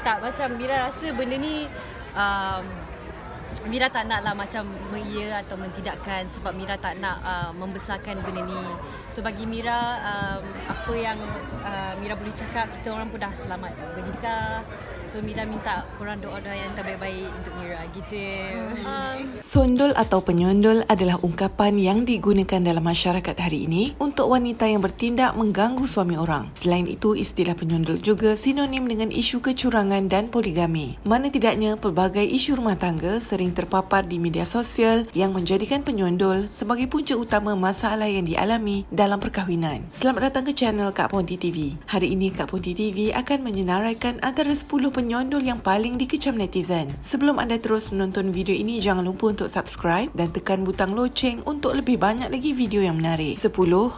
tak macam Mira rasa benda ni um, Mira tak nak lah macam meria atau mentidakkan sebab Mira tak nak uh, membesarkan benda ni. So bagi Mira, um, apa yang uh, Mira boleh cakap, kita orang pun dah selamat berdikah. So Mira minta korang doa-doa yang terbaik-baik untuk Mira gitu. Hmm. Um. Sondol atau penyondol adalah ungkapan yang digunakan dalam masyarakat hari ini untuk wanita yang bertindak mengganggu suami orang. Selain itu, istilah penyondol juga sinonim dengan isu kecurangan dan poligami. Mana tidaknya pelbagai isu rumah tangga sering terpapar di media sosial yang menjadikan penyondol sebagai punca utama masalah yang dialami dalam perkahwinan. Selamat datang ke channel Kak Ponti TV. Hari ini Kak Ponti TV akan menyenaraikan antara 10 penyondol yang paling dikecam netizen. Sebelum anda terus menonton video ini, jangan lupa untuk subscribe dan tekan butang loceng untuk lebih banyak lagi video yang menarik. 10.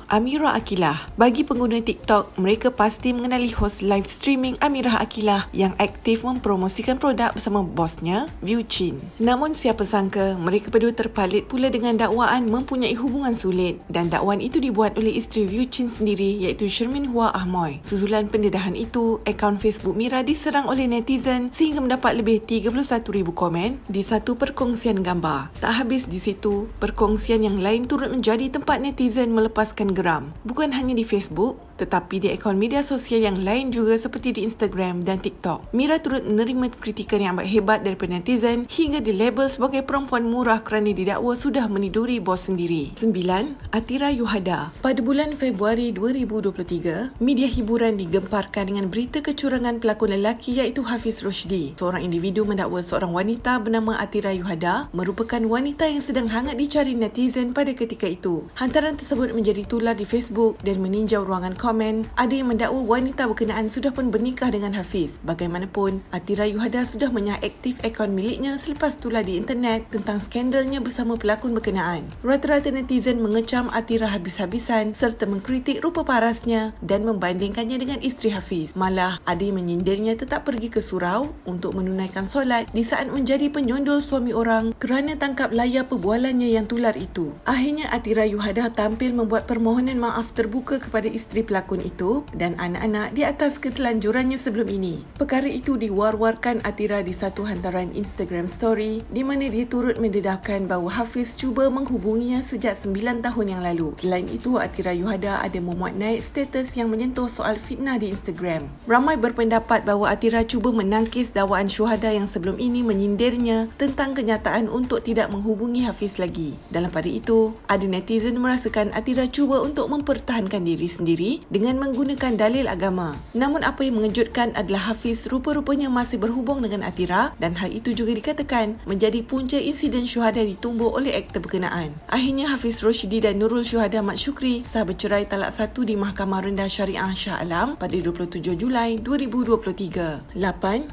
Amira Akilah Bagi pengguna TikTok, mereka pasti mengenali host live streaming Amira Akilah yang aktif mempromosikan produk bersama bosnya, Viu Chin. Namun siapa sangka, mereka berdua terpalit pula dengan dakwaan mempunyai hubungan sulit dan dakwaan itu dibuat oleh isteri Viu Chin sendiri iaitu Shermin Hua Ahmoy. Susulan pendedahan itu, akaun Facebook Mira diserang oleh netizen sehingga mendapat lebih 31,000 komen di satu perkongsian gambar. Tak habis di situ, perkongsian yang lain turut menjadi tempat netizen melepaskan geram. Bukan hanya di Facebook, tetapi di akaun media sosial yang lain juga seperti di Instagram dan TikTok. Mira turut menerima kritikan yang amat hebat daripada netizen hingga di label sebagai perempuan murah kerana didakwa sudah meniduri bos sendiri. 9. Atira Yuhada Pada bulan Februari 2023, media hiburan digemparkan dengan berita kecurangan pelakon lelaki iaitu Hafiz Rushdi. Seorang individu mendakwa seorang wanita bernama Atira Yuhada merupakan wanita yang sedang hangat dicari netizen pada ketika itu. Hantaran tersebut menjadi tular di Facebook dan meninjau ruangan komen komen, ada yang mendakwa wanita berkenaan sudah pun bernikah dengan Hafiz. Bagaimanapun, Atira Yuhada sudah menyah aktif akaun miliknya selepas tulah di internet tentang skandalnya bersama pelakon berkenaan. Rata-rata netizen mengecam Atira habis-habisan serta mengkritik rupa parasnya dan membandingkannya dengan isteri Hafiz. Malah, ada yang menyindirnya tetap pergi ke surau untuk menunaikan solat di saat menjadi penyondol suami orang kerana tangkap layar perbualannya yang tular itu. Akhirnya, Atira Yuhada tampil membuat permohonan maaf terbuka kepada isteri pelakon pelakon itu dan anak-anak di atas ketelanjurannya sebelum ini. Perkara itu diwar-warkan Atira di satu hantaran Instagram story di mana dia turut mendedahkan bahawa Hafiz cuba menghubunginya sejak 9 tahun yang lalu. Selain itu, Atira Yuhada ada memuat naik status yang menyentuh soal fitnah di Instagram. Ramai berpendapat bahawa Atira cuba menangkis dakwaan Syuhada yang sebelum ini menyindirnya tentang kenyataan untuk tidak menghubungi Hafiz lagi. Dalam pada itu, ada netizen merasakan Atira cuba untuk mempertahankan diri sendiri dengan menggunakan dalil agama. Namun apa yang mengejutkan adalah Hafiz rupa-rupanya masih berhubung dengan Atira dan hal itu juga dikatakan menjadi punca insiden syuhada ditumbuh oleh akta berkenaan. Akhirnya Hafiz Roshidi dan Nurul Syuhada Mat Syukri sah bercerai talak satu di Mahkamah Rendah Syariah Shah Alam pada 27 Julai 2023. 8.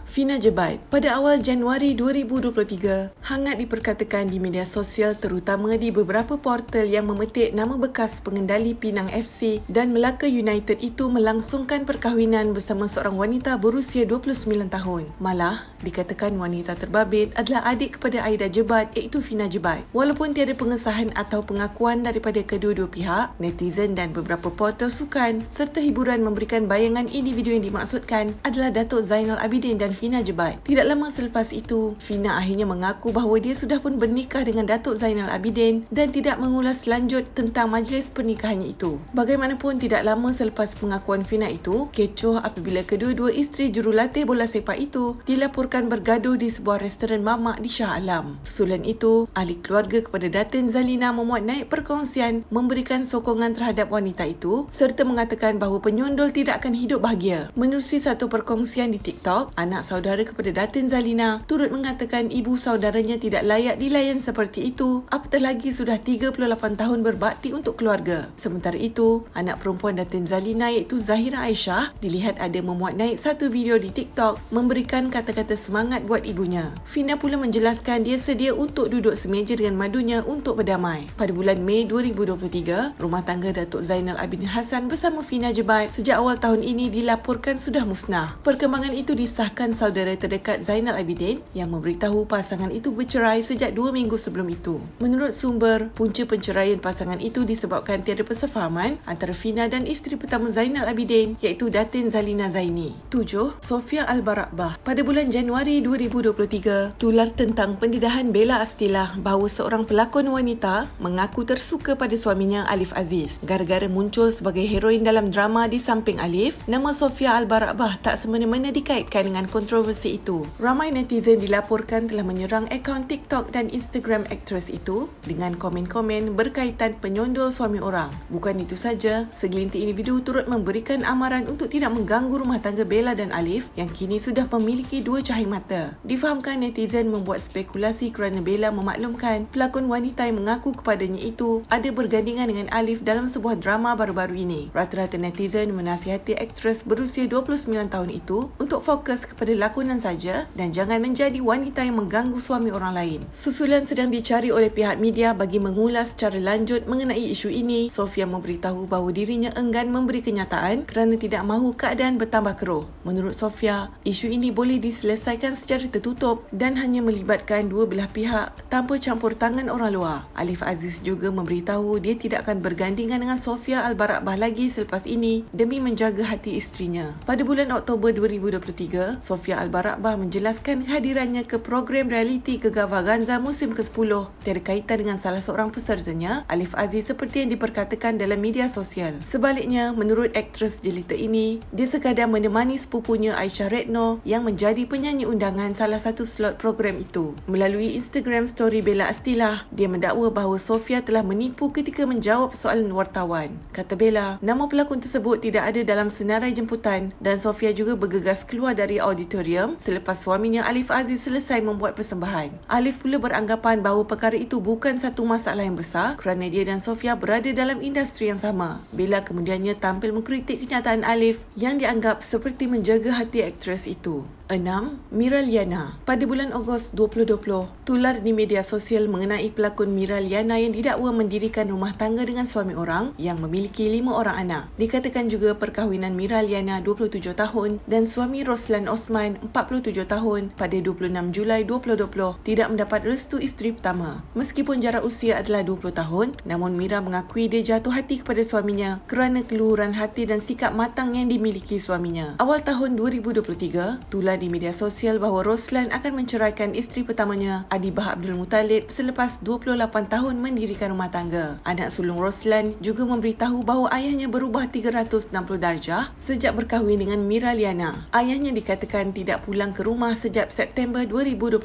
Fina Jebat Pada awal Januari 2023, hangat diperkatakan di media sosial terutama di beberapa portal yang memetik nama bekas pengendali Pinang FC dan Melaka United United itu melangsungkan perkahwinan bersama seorang wanita berusia 29 tahun. Malah, dikatakan wanita terbabit adalah adik kepada Aida Jebat iaitu Fina Jebat. Walaupun tiada pengesahan atau pengakuan daripada kedua-dua pihak, netizen dan beberapa portal sukan serta hiburan memberikan bayangan individu yang dimaksudkan adalah Datuk Zainal Abidin dan Fina Jebat. Tidak lama selepas itu, Fina akhirnya mengaku bahawa dia sudah pun bernikah dengan Datuk Zainal Abidin dan tidak mengulas lanjut tentang majlis pernikahannya itu. Bagaimanapun, tidak lama tahun selepas pengakuan Fina itu kecoh apabila kedua-dua isteri jurulatih bola sepak itu dilaporkan bergaduh di sebuah restoran mamak di Shah Alam. Susulan itu, ahli keluarga kepada Datin Zalina memuat naik perkongsian memberikan sokongan terhadap wanita itu serta mengatakan bahawa penyondol tidak akan hidup bahagia. Menerusi satu perkongsian di TikTok, anak saudara kepada Datin Zalina turut mengatakan ibu saudaranya tidak layak dilayan seperti itu apatah lagi sudah 38 tahun berbakti untuk keluarga. Sementara itu, anak perempuan Datin Kapten Zali naik tu Zahira Aisyah dilihat ada memuat naik satu video di TikTok memberikan kata-kata semangat buat ibunya. Fina pula menjelaskan dia sedia untuk duduk semeja dengan madunya untuk berdamai. Pada bulan Mei 2023, rumah tangga Datuk Zainal Abidin Hassan bersama Fina Jebat sejak awal tahun ini dilaporkan sudah musnah. Perkembangan itu disahkan saudara terdekat Zainal Abidin yang memberitahu pasangan itu bercerai sejak dua minggu sebelum itu. Menurut sumber, punca penceraian pasangan itu disebabkan tiada persefahaman antara Fina dan isteri isteri pertama Zainal Abidin iaitu Datin Zalina Zaini. Tujuh, Sofia Al-Barakbah Pada bulan Januari 2023, tular tentang pendidahan Bella Astilah bahawa seorang pelakon wanita mengaku tersuka pada suaminya Alif Aziz. Gara-gara muncul sebagai heroin dalam drama di samping Alif, nama Sofia Al-Barakbah tak semena-mena dikaitkan dengan kontroversi itu. Ramai netizen dilaporkan telah menyerang akaun TikTok dan Instagram aktris itu dengan komen-komen berkaitan penyondol suami orang. Bukan itu saja, segelintir individu individu turut memberikan amaran untuk tidak mengganggu rumah tangga Bella dan Alif yang kini sudah memiliki dua cahaya mata. Difahamkan netizen membuat spekulasi kerana Bella memaklumkan pelakon wanita yang mengaku kepadanya itu ada bergandingan dengan Alif dalam sebuah drama baru-baru ini. Rata-rata netizen menasihati aktres berusia 29 tahun itu untuk fokus kepada lakonan saja dan jangan menjadi wanita yang mengganggu suami orang lain. Susulan sedang dicari oleh pihak media bagi mengulas secara lanjut mengenai isu ini. Sofia memberitahu bahawa dirinya enggan memberi kenyataan kerana tidak mahu keadaan bertambah keruh. Menurut Sofia, isu ini boleh diselesaikan secara tertutup dan hanya melibatkan dua belah pihak tanpa campur tangan orang luar. Alif Aziz juga memberitahu dia tidak akan bergandingan dengan Sofia Al-Barakbah lagi selepas ini demi menjaga hati istrinya. Pada bulan Oktober 2023, Sofia Al-Barakbah menjelaskan hadirannya ke program realiti Gegar Ganza musim ke-10 terkaitan dengan salah seorang pesertanya, Alif Aziz seperti yang diperkatakan dalam media sosial. Sebaliknya, Sebenarnya, menurut aktris jelita ini, dia sekadar menemani sepupunya Aisyah Redno yang menjadi penyanyi undangan salah satu slot program itu. Melalui Instagram story Bella Astilah, dia mendakwa bahawa Sofia telah menipu ketika menjawab soalan wartawan. Kata Bella, nama pelakon tersebut tidak ada dalam senarai jemputan dan Sofia juga bergegas keluar dari auditorium selepas suaminya Alif Aziz selesai membuat persembahan. Alif pula beranggapan bahawa perkara itu bukan satu masalah yang besar kerana dia dan Sofia berada dalam industri yang sama. Bella kemudian kerjanya tampil mengkritik kenyataan Alif yang dianggap seperti menjaga hati aktris itu. 6. Mira Liana Pada bulan Ogos 2020, tular di media sosial mengenai pelakon Mira Liana yang didakwa mendirikan rumah tangga dengan suami orang yang memiliki 5 orang anak. Dikatakan juga perkahwinan Mira Liana 27 tahun dan suami Roslan Osman 47 tahun pada 26 Julai 2020 tidak mendapat restu isteri pertama. Meskipun jarak usia adalah 20 tahun, namun Mira mengakui dia jatuh hati kepada suaminya kerana keluhuran hati dan sikap matang yang dimiliki suaminya. Awal tahun 2023, tular di media sosial bahawa Roslan akan menceraikan isteri pertamanya, Adibah Abdul Muttalib, selepas 28 tahun mendirikan rumah tangga. Anak sulung Roslan juga memberitahu bahawa ayahnya berubah 360 darjah sejak berkahwin dengan Mira Liana. Ayahnya dikatakan tidak pulang ke rumah sejak September 2021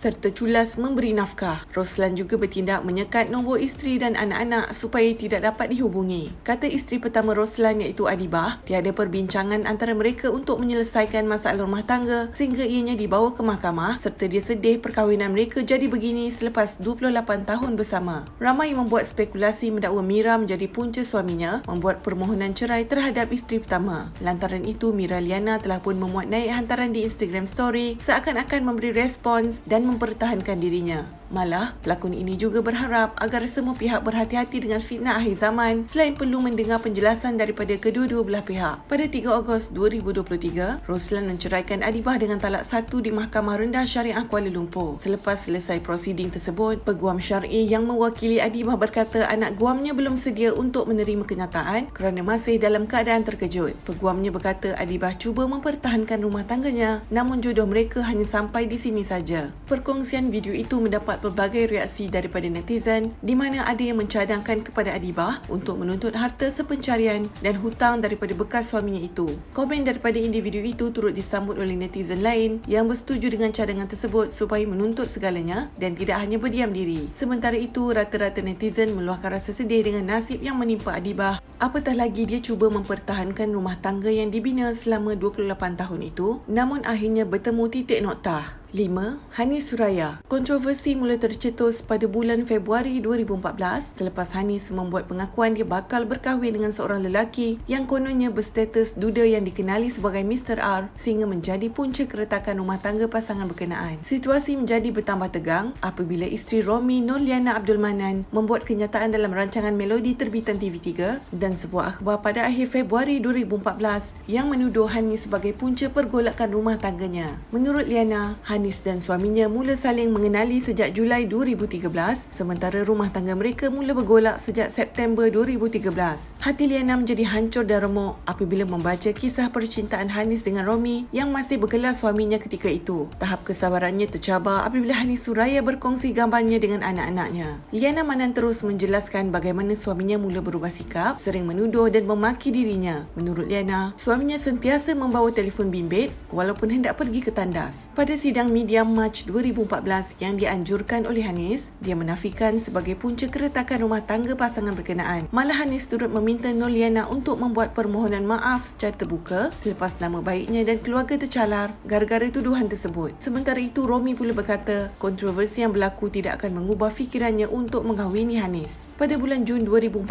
serta culas memberi nafkah. Roslan juga bertindak menyekat nombor isteri dan anak-anak supaya tidak dapat dihubungi. Kata isteri pertama Roslan iaitu Adibah, tiada perbincangan antara mereka untuk menyelesaikan masalah rumah tangga tangga sehingga ianya dibawa ke mahkamah serta dia sedih perkahwinan mereka jadi begini selepas 28 tahun bersama. Ramai membuat spekulasi mendakwa Mira menjadi punca suaminya membuat permohonan cerai terhadap isteri pertama. Lantaran itu, Mira Liana telah pun memuat naik hantaran di Instagram story seakan-akan memberi respons dan mempertahankan dirinya. Malah, pelakon ini juga berharap agar semua pihak berhati-hati dengan fitnah akhir zaman selain perlu mendengar penjelasan daripada kedua-dua belah pihak. Pada 3 Ogos 2023, Roslan menceraikan adik Adibah dengan talak satu di Mahkamah Rendah Syariah Kuala Lumpur. Selepas selesai prosiding tersebut, Peguam Syari yang mewakili Adibah berkata anak guamnya belum sedia untuk menerima kenyataan kerana masih dalam keadaan terkejut. Peguamnya berkata Adibah cuba mempertahankan rumah tangganya namun jodoh mereka hanya sampai di sini saja. Perkongsian video itu mendapat pelbagai reaksi daripada netizen di mana ada yang mencadangkan kepada Adibah untuk menuntut harta sepencarian dan hutang daripada bekas suaminya itu. Komen daripada individu itu turut disambut oleh netizen netizen lain yang bersetuju dengan cadangan tersebut supaya menuntut segalanya dan tidak hanya berdiam diri. Sementara itu, rata-rata netizen meluahkan rasa sedih dengan nasib yang menimpa Adibah. Apatah lagi dia cuba mempertahankan rumah tangga yang dibina selama 28 tahun itu, namun akhirnya bertemu titik noktah. 5. Hani Suraya Kontroversi mula tercetus pada bulan Februari 2014 selepas Hanis membuat pengakuan dia bakal berkahwin dengan seorang lelaki yang kononnya berstatus duda yang dikenali sebagai Mr. R sehingga menjadi punca keretakan rumah tangga pasangan berkenaan. Situasi menjadi bertambah tegang apabila isteri Romi Norliana Abdul Manan membuat kenyataan dalam rancangan Melodi Terbitan TV3 dan sebuah akhbar pada akhir Februari 2014 yang menuduh Hani sebagai punca pergolakan rumah tangganya. Menurut Liana, Hani Hanis dan suaminya mula saling mengenali sejak Julai 2013 sementara rumah tangga mereka mula bergolak sejak September 2013. Hati Liana menjadi hancur dan remuk apabila membaca kisah percintaan Hanis dengan Romi yang masih bergelar suaminya ketika itu. Tahap kesabarannya tercabar apabila Hanis Suraya berkongsi gambarnya dengan anak-anaknya. Liana Manan terus menjelaskan bagaimana suaminya mula berubah sikap, sering menuduh dan memaki dirinya. Menurut Liana, suaminya sentiasa membawa telefon bimbit walaupun hendak pergi ke tandas. Pada sidang sidang media March 2014 yang dianjurkan oleh Hanis, dia menafikan sebagai punca keretakan rumah tangga pasangan berkenaan. Malah Hanis turut meminta Noliana untuk membuat permohonan maaf secara terbuka selepas nama baiknya dan keluarga tercalar gara-gara tuduhan tersebut. Sementara itu, Romi pula berkata kontroversi yang berlaku tidak akan mengubah fikirannya untuk mengahwini Hanis. Pada bulan Jun 2014,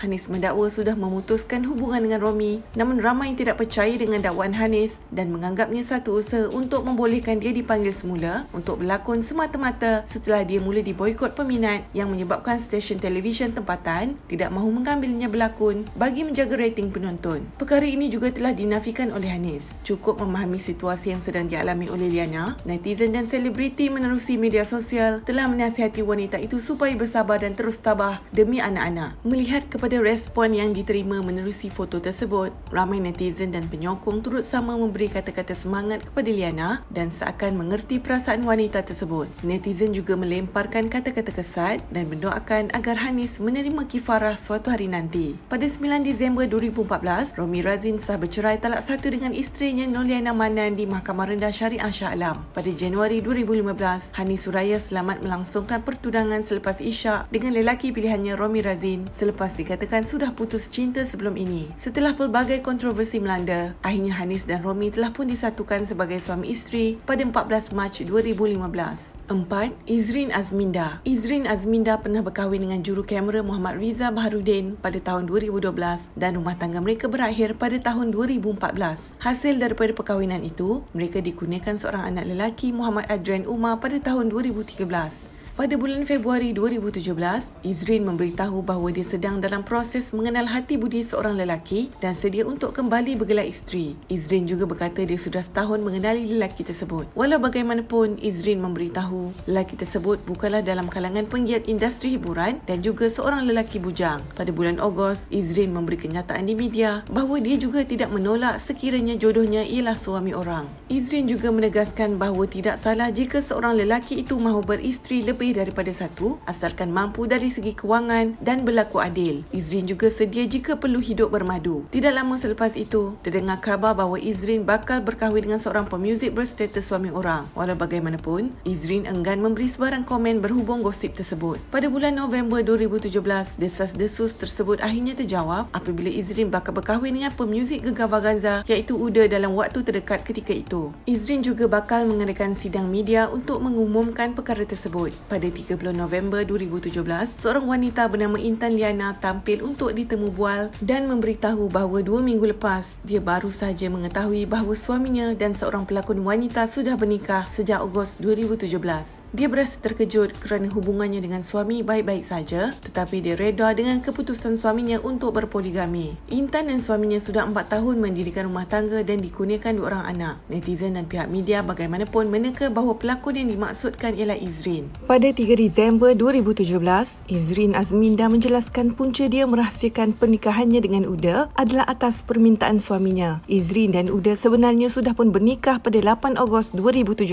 Hanis mendakwa sudah memutuskan hubungan dengan Romi namun ramai tidak percaya dengan dakwaan Hanis dan menganggapnya satu usaha untuk membolehkan dia di dipanggil semula untuk berlakon semata-mata setelah dia mula diboykot peminat yang menyebabkan stesen televisyen tempatan tidak mahu mengambilnya berlakon bagi menjaga rating penonton. Perkara ini juga telah dinafikan oleh Hanis. Cukup memahami situasi yang sedang dialami oleh Liana, netizen dan selebriti menerusi media sosial telah menasihati wanita itu supaya bersabar dan terus tabah demi anak-anak. Melihat kepada respon yang diterima menerusi foto tersebut, ramai netizen dan penyokong turut sama memberi kata-kata semangat kepada Liana dan seakan mengerti perasaan wanita tersebut. Netizen juga melemparkan kata-kata kesat dan mendoakan agar Hanis menerima kifarah suatu hari nanti. Pada 9 Disember 2014, Romi Razin sah bercerai talak satu dengan isterinya Noliana Manan di Mahkamah Rendah Syariah Shah Alam. Pada Januari 2015, Hanis Suraya selamat melangsungkan pertudangan selepas isyak dengan lelaki pilihannya Romi Razin selepas dikatakan sudah putus cinta sebelum ini. Setelah pelbagai kontroversi melanda, akhirnya Hanis dan Romi telah pun disatukan sebagai suami isteri pada 14 14 Mac 2015. Empat. Izrin Azminda. Izrin Azminda pernah berkahwin dengan juru kamera Muhammad Riza Baharudin pada tahun 2012 dan rumah tangga mereka berakhir pada tahun 2014. Hasil daripada perkahwinan itu, mereka dikurniakan seorang anak lelaki Muhammad Adrian Umar pada tahun 2013. Pada bulan Februari 2017, Izrin memberitahu bahawa dia sedang dalam proses mengenal hati budi seorang lelaki dan sedia untuk kembali bergelar isteri. Izrin juga berkata dia sudah setahun mengenali lelaki tersebut. Walau bagaimanapun, Izrin memberitahu lelaki tersebut bukanlah dalam kalangan penggiat industri hiburan dan juga seorang lelaki bujang. Pada bulan Ogos, Izrin memberi kenyataan di media bahawa dia juga tidak menolak sekiranya jodohnya ialah suami orang. Izrin juga menegaskan bahawa tidak salah jika seorang lelaki itu mahu beristri lebih lebih daripada satu asalkan mampu dari segi kewangan dan berlaku adil. Izrin juga sedia jika perlu hidup bermadu. Tidak lama selepas itu, terdengar khabar bahawa Izrin bakal berkahwin dengan seorang pemuzik berstatus suami orang. Walau bagaimanapun, Izrin enggan memberi sebarang komen berhubung gosip tersebut. Pada bulan November 2017, desas-desus tersebut akhirnya terjawab apabila Izrin bakal berkahwin dengan pemuzik gegar Baganza iaitu Uda dalam waktu terdekat ketika itu. Izrin juga bakal mengadakan sidang media untuk mengumumkan perkara tersebut. Pada pada 30 November 2017, seorang wanita bernama Intan Liana tampil untuk ditemu bual dan memberitahu bahawa dua minggu lepas, dia baru sahaja mengetahui bahawa suaminya dan seorang pelakon wanita sudah bernikah sejak Ogos 2017. Dia berasa terkejut kerana hubungannya dengan suami baik-baik saja, tetapi dia reda dengan keputusan suaminya untuk berpoligami. Intan dan suaminya sudah empat tahun mendirikan rumah tangga dan dikurniakan dua orang anak. Netizen dan pihak media bagaimanapun meneka bahawa pelakon yang dimaksudkan ialah Izrin. Pada pada 3 Disember 2017, Izrin Azminda menjelaskan punca dia merahsiakan pernikahannya dengan Uda adalah atas permintaan suaminya. Izrin dan Uda sebenarnya sudah pun bernikah pada 8 Ogos 2017.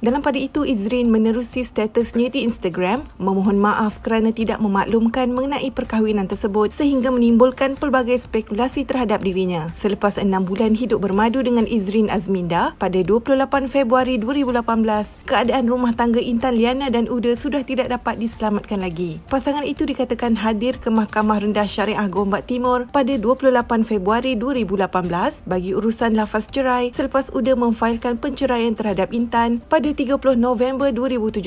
Dalam pada itu, Izrin menerusi statusnya di Instagram memohon maaf kerana tidak memaklumkan mengenai perkahwinan tersebut sehingga menimbulkan pelbagai spekulasi terhadap dirinya. Selepas 6 bulan hidup bermadu dengan Izrin Azminda, pada 28 Februari 2018, keadaan rumah tangga Intan Liana dan Uda sudah tidak dapat diselamatkan lagi. Pasangan itu dikatakan hadir ke Mahkamah Rendah Syariah Gombak Timur pada 28 Februari 2018 bagi urusan lafaz cerai selepas UDA memfailkan penceraian terhadap Intan pada 30 November 2017.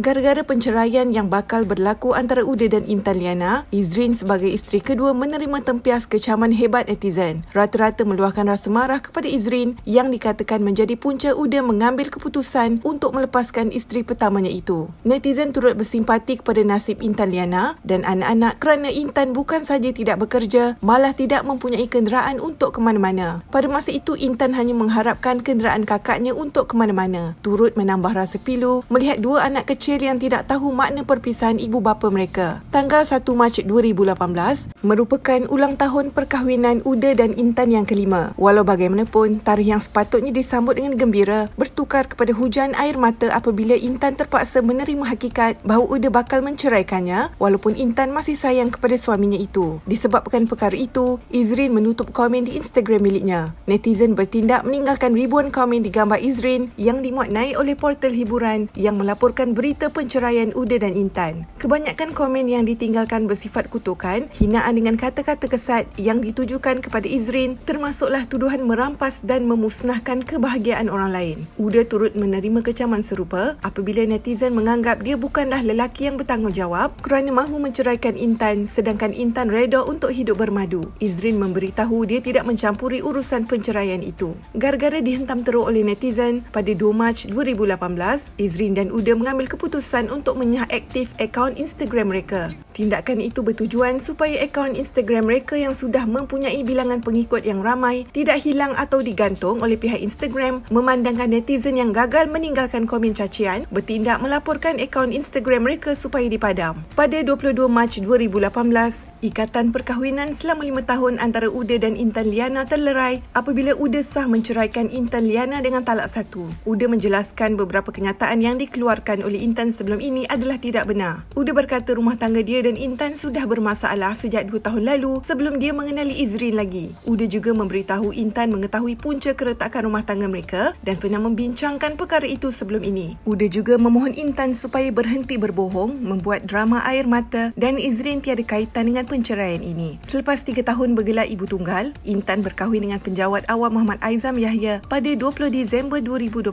Gara-gara penceraian yang bakal berlaku antara UDA dan Intan Liana, Izrin sebagai isteri kedua menerima tempias kecaman hebat netizen. Rata-rata meluahkan rasa marah kepada Izrin yang dikatakan menjadi punca UDA mengambil keputusan untuk melepaskan isteri pertamanya itu. Net- netizen turut bersimpati kepada nasib Intan Liana dan anak-anak kerana Intan bukan saja tidak bekerja, malah tidak mempunyai kenderaan untuk ke mana-mana. Pada masa itu, Intan hanya mengharapkan kenderaan kakaknya untuk ke mana-mana. Turut menambah rasa pilu melihat dua anak kecil yang tidak tahu makna perpisahan ibu bapa mereka. Tanggal 1 Mac 2018 merupakan ulang tahun perkahwinan Uda dan Intan yang kelima. Walau bagaimanapun, tarikh yang sepatutnya disambut dengan gembira bertukar kepada hujan air mata apabila Intan terpaksa menerima menerima hakikat bahawa Uda bakal menceraikannya walaupun Intan masih sayang kepada suaminya itu. Disebabkan perkara itu, Izrin menutup komen di Instagram miliknya. Netizen bertindak meninggalkan ribuan komen di gambar Izrin yang dimuat naik oleh portal hiburan yang melaporkan berita penceraian Uda dan Intan. Kebanyakan komen yang ditinggalkan bersifat kutukan, hinaan dengan kata-kata kesat yang ditujukan kepada Izrin termasuklah tuduhan merampas dan memusnahkan kebahagiaan orang lain. Uda turut menerima kecaman serupa apabila netizen menganggap menganggap dia bukanlah lelaki yang bertanggungjawab kerana mahu menceraikan Intan sedangkan Intan reda untuk hidup bermadu. Izrin memberitahu dia tidak mencampuri urusan penceraian itu. Gara-gara dihentam teruk oleh netizen, pada 2 Mac 2018, Izrin dan Uda mengambil keputusan untuk menyah aktif akaun Instagram mereka. Tindakan itu bertujuan supaya akaun Instagram mereka yang sudah mempunyai bilangan pengikut yang ramai tidak hilang atau digantung oleh pihak Instagram memandangkan netizen yang gagal meninggalkan komen cacian bertindak melaporkan akaun Instagram mereka supaya dipadam. Pada 22 Mac 2018, ikatan perkahwinan selama lima tahun antara Uda dan Intan Liana terlerai apabila Uda sah menceraikan Intan Liana dengan talak satu. Uda menjelaskan beberapa kenyataan yang dikeluarkan oleh Intan sebelum ini adalah tidak benar. Uda berkata rumah tangga dia dan Intan sudah bermasalah sejak dua tahun lalu sebelum dia mengenali Izrin lagi. Uda juga memberitahu Intan mengetahui punca keretakan rumah tangga mereka dan pernah membincangkan perkara itu sebelum ini. Uda juga memohon Intan supaya supaya berhenti berbohong, membuat drama air mata dan Izrin tiada kaitan dengan penceraian ini. Selepas 3 tahun bergelar ibu tunggal, Intan berkahwin dengan penjawat awam Muhammad Aizam Yahya pada 20 Disember 2021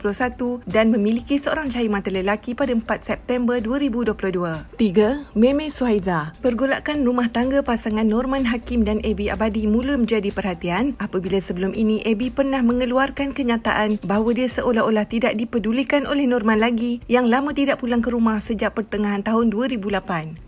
dan memiliki seorang cahaya mata lelaki pada 4 September 2022. 3. Meme Suhaiza Pergolakan rumah tangga pasangan Norman Hakim dan Abby Abadi mula menjadi perhatian apabila sebelum ini Abby pernah mengeluarkan kenyataan bahawa dia seolah-olah tidak dipedulikan oleh Norman lagi yang lama tidak pulang ke rumah sejak pertengahan tahun 2008.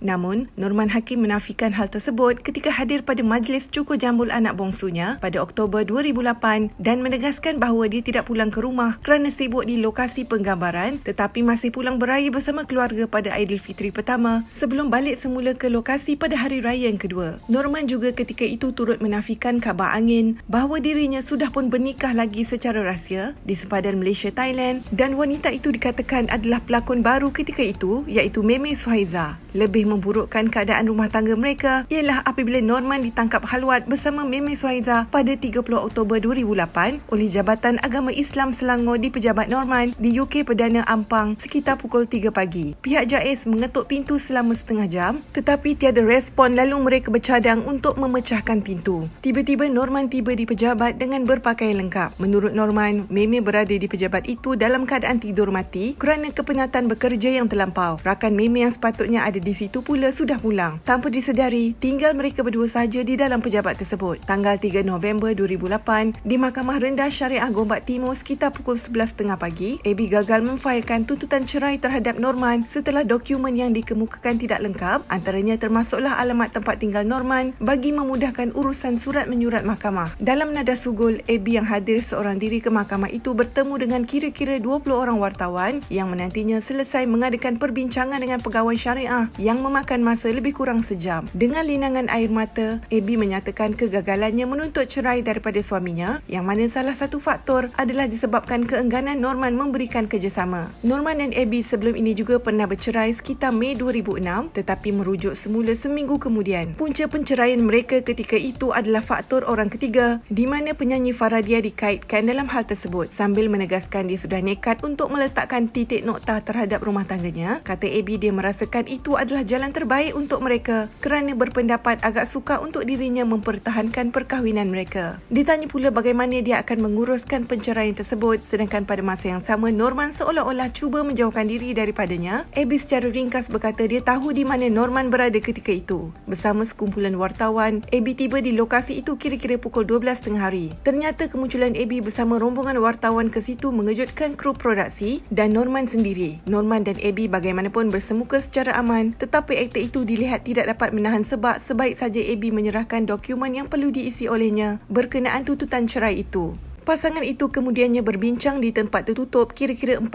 Namun, Norman Hakim menafikan hal tersebut ketika hadir pada majlis cukur jambul anak bongsunya pada Oktober 2008 dan menegaskan bahawa dia tidak pulang ke rumah kerana sibuk di lokasi penggambaran tetapi masih pulang beraya bersama keluarga pada Aidilfitri pertama sebelum balik semula ke lokasi pada hari raya yang kedua. Norman juga ketika itu turut menafikan kabar angin bahawa dirinya sudah pun bernikah lagi secara rahsia di sempadan Malaysia-Thailand dan wanita itu dikatakan adalah pelakon baru ke ketika itu iaitu Meme Suhaiza lebih memburukkan keadaan rumah tangga mereka ialah apabila Norman ditangkap haluat bersama Meme Suhaiza pada 30 Oktober 2008 oleh Jabatan Agama Islam Selangor di Pejabat Norman di UK Perdana Ampang sekitar pukul 3 pagi. Pihak JAIS mengetuk pintu selama setengah jam tetapi tiada respon lalu mereka bercadang untuk memecahkan pintu. Tiba-tiba Norman tiba di pejabat dengan berpakaian lengkap. Menurut Norman, Meme berada di pejabat itu dalam keadaan tidur mati kerana kepenatan bekerja yang terlampau. Rakan mimi yang sepatutnya ada di situ pula sudah pulang. Tanpa disedari, tinggal mereka berdua saja di dalam pejabat tersebut. Tanggal 3 November 2008, di Mahkamah Rendah Syariah Gombak Timur sekitar pukul 11.30 pagi, AB gagal memfailkan tuntutan cerai terhadap Norman setelah dokumen yang dikemukakan tidak lengkap, antaranya termasuklah alamat tempat tinggal Norman bagi memudahkan urusan surat-menyurat mahkamah. Dalam nada sugul, AB yang hadir seorang diri ke mahkamah itu bertemu dengan kira-kira 20 orang wartawan yang menantinya selesai mengajar mengadakan perbincangan dengan pegawai syariah yang memakan masa lebih kurang sejam. Dengan linangan air mata, AB menyatakan kegagalannya menuntut cerai daripada suaminya yang mana salah satu faktor adalah disebabkan keengganan Norman memberikan kerjasama. Norman dan AB sebelum ini juga pernah bercerai sekitar Mei 2006 tetapi merujuk semula seminggu kemudian. Punca penceraian mereka ketika itu adalah faktor orang ketiga di mana penyanyi Faradia dikaitkan dalam hal tersebut sambil menegaskan dia sudah nekat untuk meletakkan titik nokta terhadap rumah tangganya kata AB dia merasakan itu adalah jalan terbaik untuk mereka kerana berpendapat agak suka untuk dirinya mempertahankan perkahwinan mereka. Ditanya pula bagaimana dia akan menguruskan penceraian tersebut sedangkan pada masa yang sama Norman seolah-olah cuba menjauhkan diri daripadanya. AB secara ringkas berkata dia tahu di mana Norman berada ketika itu. Bersama sekumpulan wartawan, AB tiba di lokasi itu kira-kira pukul 12 tengah hari. Ternyata kemunculan AB bersama rombongan wartawan ke situ mengejutkan kru produksi dan Norman sendiri. Norman dan Abby bagaimanapun bersemuka secara aman tetapi aktor itu dilihat tidak dapat menahan sebab sebaik saja Abby menyerahkan dokumen yang perlu diisi olehnya berkenaan tuntutan cerai itu. Pasangan itu kemudiannya berbincang di tempat tertutup kira-kira 45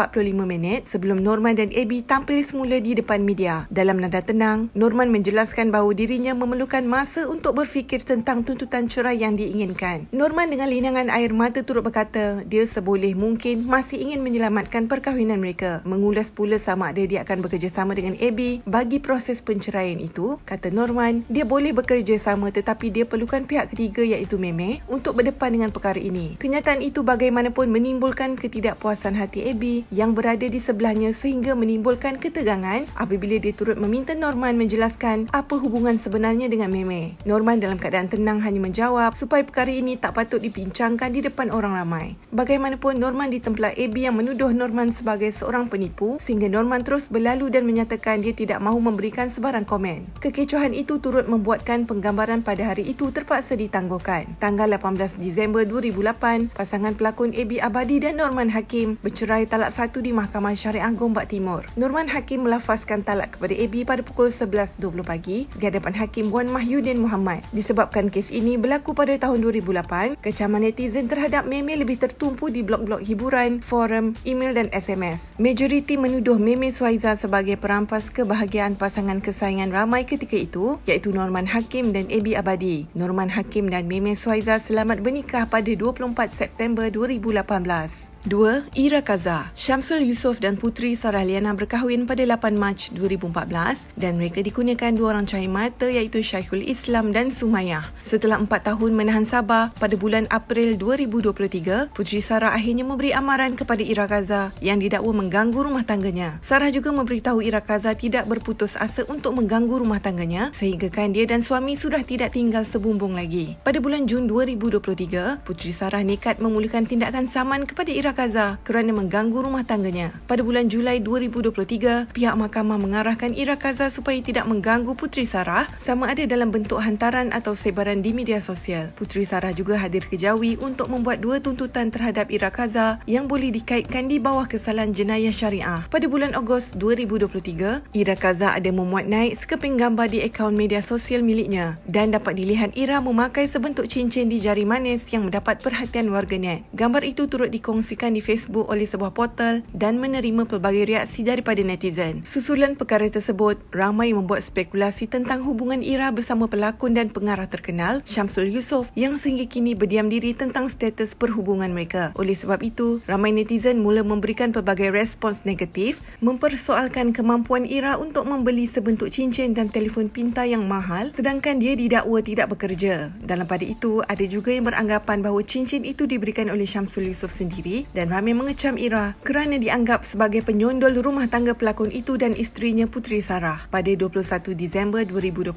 minit sebelum Norman dan Abby tampil semula di depan media. Dalam nada tenang, Norman menjelaskan bahawa dirinya memerlukan masa untuk berfikir tentang tuntutan cerai yang diinginkan. Norman dengan linangan air mata turut berkata, dia seboleh mungkin masih ingin menyelamatkan perkahwinan mereka. Mengulas pula sama ada dia akan bekerjasama dengan Abby bagi proses penceraian itu, kata Norman, dia boleh bekerjasama tetapi dia perlukan pihak ketiga iaitu Meme untuk berdepan dengan perkara ini. Kenyataan kenyataan itu bagaimanapun menimbulkan ketidakpuasan hati Abby yang berada di sebelahnya sehingga menimbulkan ketegangan apabila dia turut meminta Norman menjelaskan apa hubungan sebenarnya dengan Meme. Norman dalam keadaan tenang hanya menjawab supaya perkara ini tak patut dipincangkan di depan orang ramai. Bagaimanapun Norman ditempelak Abby yang menuduh Norman sebagai seorang penipu sehingga Norman terus berlalu dan menyatakan dia tidak mahu memberikan sebarang komen. Kekecohan itu turut membuatkan penggambaran pada hari itu terpaksa ditangguhkan. Tanggal 18 Disember 2008, pasangan pelakon AB Abadi dan Norman Hakim bercerai talak satu di Mahkamah Syariah Gombak Timur. Norman Hakim melafazkan talak kepada AB pada pukul 11.20 pagi di hadapan Hakim Wan Mahyudin Muhammad. Disebabkan kes ini berlaku pada tahun 2008, kecaman netizen terhadap meme lebih tertumpu di blog-blog hiburan, forum, email dan SMS. Majoriti menuduh meme Suaiza sebagai perampas kebahagiaan pasangan kesayangan ramai ketika itu, iaitu Norman Hakim dan AB Abadi. Norman Hakim dan meme Suaiza selamat bernikah pada 24 September September 2018. Dua, Ira Kaza. Syamsul Yusof dan putri Sarah Liana berkahwin pada 8 Mac 2014 dan mereka dikurniakan dua orang cahaya mata iaitu Syahul Islam dan Sumayah. Setelah empat tahun menahan sabar, pada bulan April 2023, putri Sarah akhirnya memberi amaran kepada Ira Kaza yang didakwa mengganggu rumah tangganya. Sarah juga memberitahu Ira Kaza tidak berputus asa untuk mengganggu rumah tangganya sehinggakan dia dan suami sudah tidak tinggal sebumbung lagi. Pada bulan Jun 2023, putri Sarah nekat memulakan tindakan saman kepada Ira Kaza kerana mengganggu rumah tangganya. Pada bulan Julai 2023, pihak mahkamah mengarahkan Ira Kaza supaya tidak mengganggu Putri Sarah sama ada dalam bentuk hantaran atau sebaran di media sosial. Putri Sarah juga hadir ke Jawi untuk membuat dua tuntutan terhadap Ira Kaza yang boleh dikaitkan di bawah kesalahan jenayah syariah. Pada bulan Ogos 2023, Ira Kaza ada memuat naik sekeping gambar di akaun media sosial miliknya dan dapat dilihat Ira memakai sebentuk cincin di jari manis yang mendapat perhatian warganet. Gambar itu turut dikongsikan dilaporkan di Facebook oleh sebuah portal dan menerima pelbagai reaksi daripada netizen. Susulan perkara tersebut ramai membuat spekulasi tentang hubungan Ira bersama pelakon dan pengarah terkenal Syamsul Yusof yang sehingga kini berdiam diri tentang status perhubungan mereka. Oleh sebab itu, ramai netizen mula memberikan pelbagai respons negatif mempersoalkan kemampuan Ira untuk membeli sebentuk cincin dan telefon pintar yang mahal sedangkan dia didakwa tidak bekerja. Dalam pada itu, ada juga yang beranggapan bahawa cincin itu diberikan oleh Syamsul Yusof sendiri dan ramai mengecam Ira kerana dianggap sebagai penyondol rumah tangga pelakon itu dan isterinya Putri Sarah. Pada 21 Disember 2022,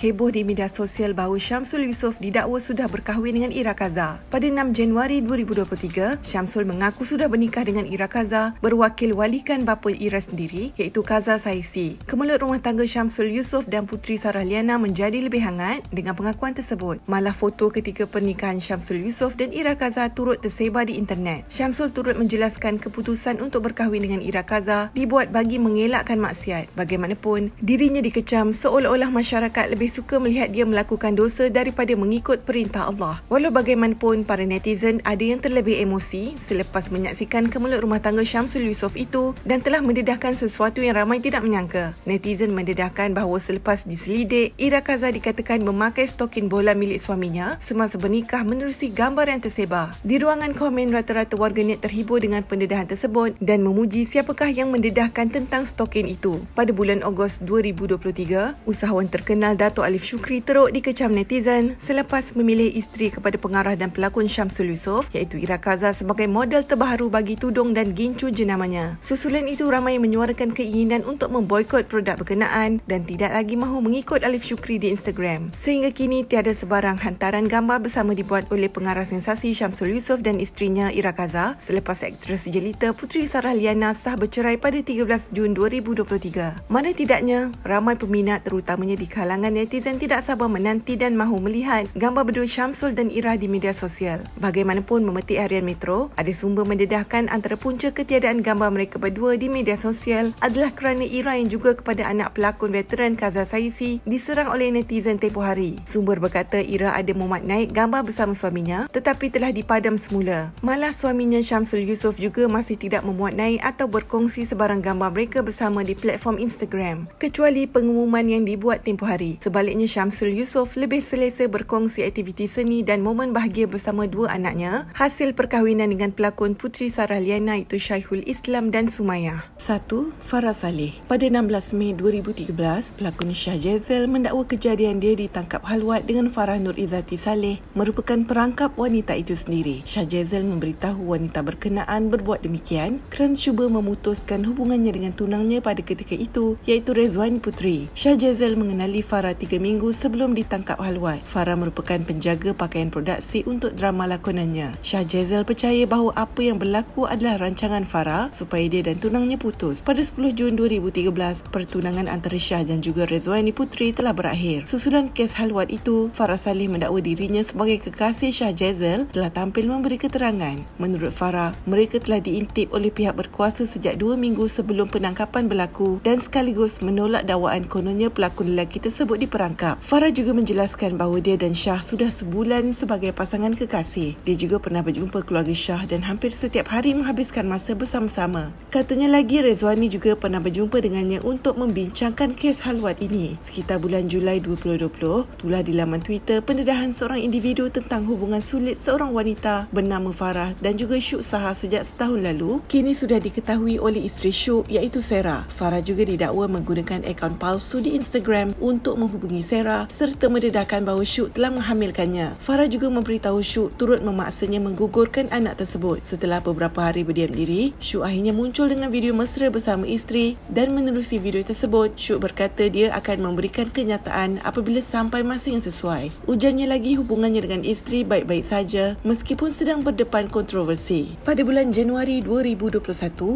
heboh di media sosial bahawa Syamsul Yusof didakwa sudah berkahwin dengan Ira Kaza. Pada 6 Januari 2023, Syamsul mengaku sudah bernikah dengan Ira Kaza berwakil walikan bapa Ira sendiri iaitu Kaza Saisi. Kemulut rumah tangga Syamsul Yusof dan Putri Sarah Liana menjadi lebih hangat dengan pengakuan tersebut. Malah foto ketika pernikahan Syamsul Yusof dan Ira Kaza turut tersebar di internet. Syamsul Syamsul turut menjelaskan keputusan untuk berkahwin dengan Ira Kaza dibuat bagi mengelakkan maksiat. Bagaimanapun, dirinya dikecam seolah-olah masyarakat lebih suka melihat dia melakukan dosa daripada mengikut perintah Allah. Walau bagaimanapun, para netizen ada yang terlebih emosi selepas menyaksikan kemulut rumah tangga Syamsul Yusof itu dan telah mendedahkan sesuatu yang ramai tidak menyangka. Netizen mendedahkan bahawa selepas diselidik, Ira Kaza dikatakan memakai stokin bola milik suaminya semasa bernikah menerusi gambar yang tersebar. Di ruangan komen rata-rata warganet terhibur dengan pendedahan tersebut dan memuji siapakah yang mendedahkan tentang stokin itu. Pada bulan Ogos 2023, usahawan terkenal Dato' Alif Shukri teruk dikecam netizen selepas memilih isteri kepada pengarah dan pelakon Syamsul Yusof iaitu Ira Kaza sebagai model terbaru bagi tudung dan gincu jenamanya. Susulan itu ramai menyuarakan keinginan untuk memboikot produk berkenaan dan tidak lagi mahu mengikut Alif Shukri di Instagram. Sehingga kini tiada sebarang hantaran gambar bersama dibuat oleh pengarah sensasi Syamsul Yusof dan isterinya Ira Kaza. Liana selepas aktris jelita Puteri Sarah Liana sah bercerai pada 13 Jun 2023. Mana tidaknya, ramai peminat terutamanya di kalangan netizen tidak sabar menanti dan mahu melihat gambar berdua Syamsul dan Ira di media sosial. Bagaimanapun memetik harian Metro, ada sumber mendedahkan antara punca ketiadaan gambar mereka berdua di media sosial adalah kerana Ira yang juga kepada anak pelakon veteran Kaza Saisi diserang oleh netizen tempoh hari. Sumber berkata Ira ada memat naik gambar bersama suaminya tetapi telah dipadam semula. Malah suami suaminya Syamsul Yusof juga masih tidak memuat naik atau berkongsi sebarang gambar mereka bersama di platform Instagram kecuali pengumuman yang dibuat tempoh hari. Sebaliknya Syamsul Yusof lebih selesa berkongsi aktiviti seni dan momen bahagia bersama dua anaknya hasil perkahwinan dengan pelakon Puteri Sarah Liana itu Syaihul Islam dan Sumaya. 1. Farah Saleh Pada 16 Mei 2013, pelakon Syah Jezel mendakwa kejadian dia ditangkap halwat dengan Farah Nur Izzati Saleh merupakan perangkap wanita itu sendiri. Syah Jezel memberitahu wanita berkenaan berbuat demikian kerana cuba memutuskan hubungannya dengan tunangnya pada ketika itu iaitu Rezwan Putri. Shah Jazel mengenali Farah tiga minggu sebelum ditangkap halwat. Farah merupakan penjaga pakaian produksi untuk drama lakonannya. Shah Jazel percaya bahawa apa yang berlaku adalah rancangan Farah supaya dia dan tunangnya putus. Pada 10 Jun 2013, pertunangan antara Shah dan juga Rezwani Putri telah berakhir. Susulan kes halwat itu, Farah Salih mendakwa dirinya sebagai kekasih Shah Jazel telah tampil memberi keterangan. Menurut menurut Farah. Mereka telah diintip oleh pihak berkuasa sejak dua minggu sebelum penangkapan berlaku dan sekaligus menolak dakwaan kononnya pelakon lelaki tersebut diperangkap. Farah juga menjelaskan bahawa dia dan Shah sudah sebulan sebagai pasangan kekasih. Dia juga pernah berjumpa keluarga Shah dan hampir setiap hari menghabiskan masa bersama-sama. Katanya lagi Rezwani juga pernah berjumpa dengannya untuk membincangkan kes haluan ini. Sekitar bulan Julai 2020, tulah di laman Twitter pendedahan seorang individu tentang hubungan sulit seorang wanita bernama Farah dan juga mula Syuk Sahar sejak setahun lalu, kini sudah diketahui oleh isteri Syuk iaitu Sarah. Farah juga didakwa menggunakan akaun palsu di Instagram untuk menghubungi Sarah serta mendedahkan bahawa Syuk telah menghamilkannya. Farah juga memberitahu Syuk turut memaksanya menggugurkan anak tersebut. Setelah beberapa hari berdiam diri, Syuk akhirnya muncul dengan video mesra bersama isteri dan menerusi video tersebut, Syuk berkata dia akan memberikan kenyataan apabila sampai masa yang sesuai. Ujarnya lagi hubungannya dengan isteri baik-baik saja meskipun sedang berdepan kontroversi. Chelsea. Pada bulan Januari 2021,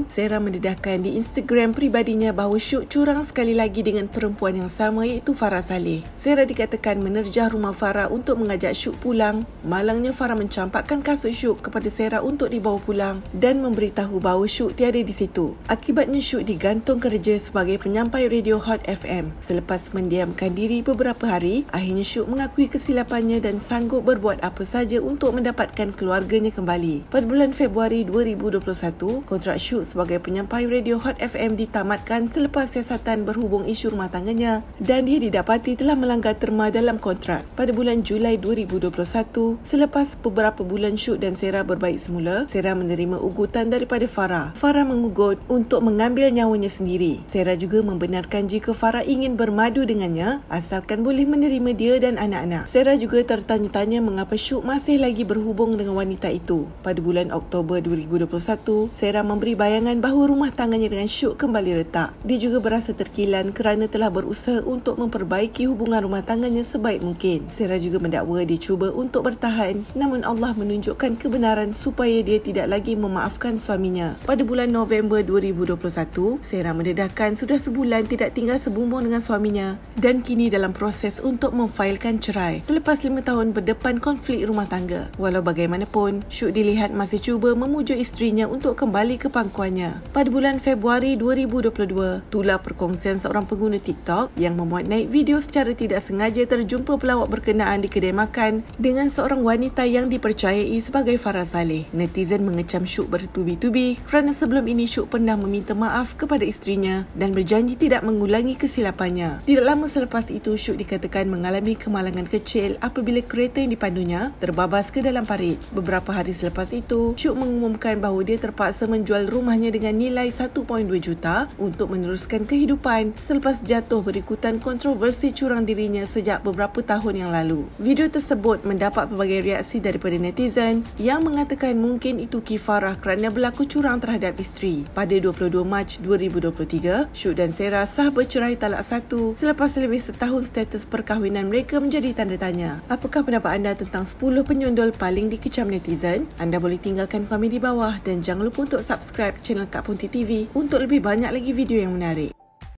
Sarah mendedahkan di Instagram peribadinya bahawa syuk curang sekali lagi dengan perempuan yang sama iaitu Farah Saleh. Sarah dikatakan menerjah rumah Farah untuk mengajak syuk pulang. Malangnya Farah mencampakkan kasut syuk kepada Sarah untuk dibawa pulang dan memberitahu bahawa syuk tiada di situ. Akibatnya syuk digantung kerja sebagai penyampai radio Hot FM. Selepas mendiamkan diri beberapa hari, akhirnya syuk mengakui kesilapannya dan sanggup berbuat apa saja untuk mendapatkan keluarganya kembali. Pada bulan Februari 2021, kontrak Syuk sebagai penyampai radio Hot FM ditamatkan selepas siasatan berhubung isu rumah tangganya dan dia didapati telah melanggar terma dalam kontrak. Pada bulan Julai 2021, selepas beberapa bulan Syuk dan Sarah berbaik semula, Sarah menerima ugutan daripada Farah. Farah mengugut untuk mengambil nyawanya sendiri. Sarah juga membenarkan jika Farah ingin bermadu dengannya asalkan boleh menerima dia dan anak-anak. Sarah juga tertanya-tanya mengapa Syuk masih lagi berhubung dengan wanita itu. Pada bulan 9 Oktober 2021, Sarah memberi bayangan bahawa rumah tangannya dengan Syuk kembali retak. Dia juga berasa terkilan kerana telah berusaha untuk memperbaiki hubungan rumah tangannya sebaik mungkin. Sarah juga mendakwa dia cuba untuk bertahan namun Allah menunjukkan kebenaran supaya dia tidak lagi memaafkan suaminya. Pada bulan November 2021, Sarah mendedahkan sudah sebulan tidak tinggal sebumbung dengan suaminya dan kini dalam proses untuk memfailkan cerai selepas 5 tahun berdepan konflik rumah tangga. Walau bagaimanapun, Syuk dilihat masih masih cuba memujuk isterinya untuk kembali ke pangkuannya. Pada bulan Februari 2022, tular perkongsian seorang pengguna TikTok yang memuat naik video secara tidak sengaja terjumpa pelawak berkenaan di kedai makan dengan seorang wanita yang dipercayai sebagai Farah Saleh. Netizen mengecam Syuk bertubi-tubi kerana sebelum ini Syuk pernah meminta maaf kepada isterinya dan berjanji tidak mengulangi kesilapannya. Tidak lama selepas itu, Syuk dikatakan mengalami kemalangan kecil apabila kereta yang dipandunya terbabas ke dalam parit. Beberapa hari selepas itu, Syuk mengumumkan bahawa dia terpaksa menjual rumahnya dengan nilai 1.2 juta untuk meneruskan kehidupan selepas jatuh berikutan kontroversi curang dirinya sejak beberapa tahun yang lalu. Video tersebut mendapat pelbagai reaksi daripada netizen yang mengatakan mungkin itu kifarah kerana berlaku curang terhadap isteri. Pada 22 Mac 2023, Syuk dan Sarah sah bercerai talak satu selepas lebih setahun status perkahwinan mereka menjadi tanda tanya. Apakah pendapat anda tentang 10 penyondol paling dikecam netizen? Anda boleh tinggalkan tinggalkan komen di bawah dan jangan lupa untuk subscribe channel Kak Punti TV untuk lebih banyak lagi video yang menarik.